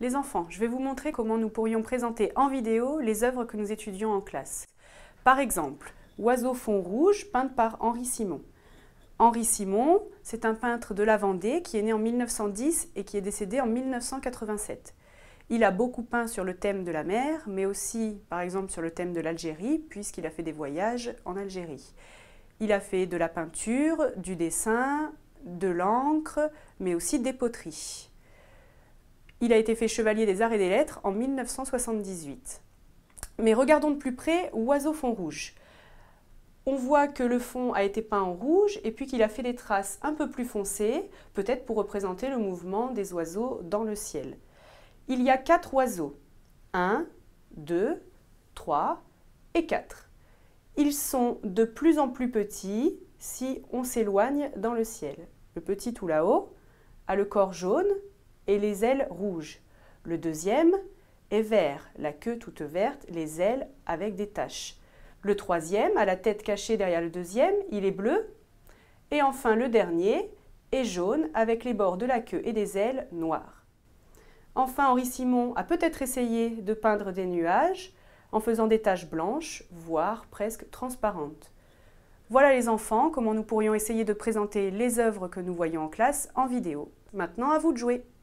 Les enfants, je vais vous montrer comment nous pourrions présenter en vidéo les œuvres que nous étudions en classe. Par exemple, Oiseau fond rouge, peint par Henri Simon. Henri Simon, c'est un peintre de la Vendée qui est né en 1910 et qui est décédé en 1987. Il a beaucoup peint sur le thème de la mer, mais aussi par exemple sur le thème de l'Algérie, puisqu'il a fait des voyages en Algérie. Il a fait de la peinture, du dessin, de l'encre, mais aussi des poteries. Il a été fait chevalier des arts et des lettres en 1978. Mais regardons de plus près Oiseau fond rouge. On voit que le fond a été peint en rouge et puis qu'il a fait des traces un peu plus foncées, peut-être pour représenter le mouvement des oiseaux dans le ciel. Il y a quatre oiseaux. Un, deux, trois et quatre. Ils sont de plus en plus petits si on s'éloigne dans le ciel. Le petit tout là-haut a le corps jaune, et les ailes rouges. Le deuxième est vert, la queue toute verte, les ailes avec des taches. Le troisième a la tête cachée derrière le deuxième, il est bleu. Et enfin le dernier est jaune avec les bords de la queue et des ailes noires. Enfin, Henri Simon a peut-être essayé de peindre des nuages en faisant des taches blanches, voire presque transparentes. Voilà les enfants, comment nous pourrions essayer de présenter les œuvres que nous voyons en classe en vidéo. Maintenant à vous de jouer.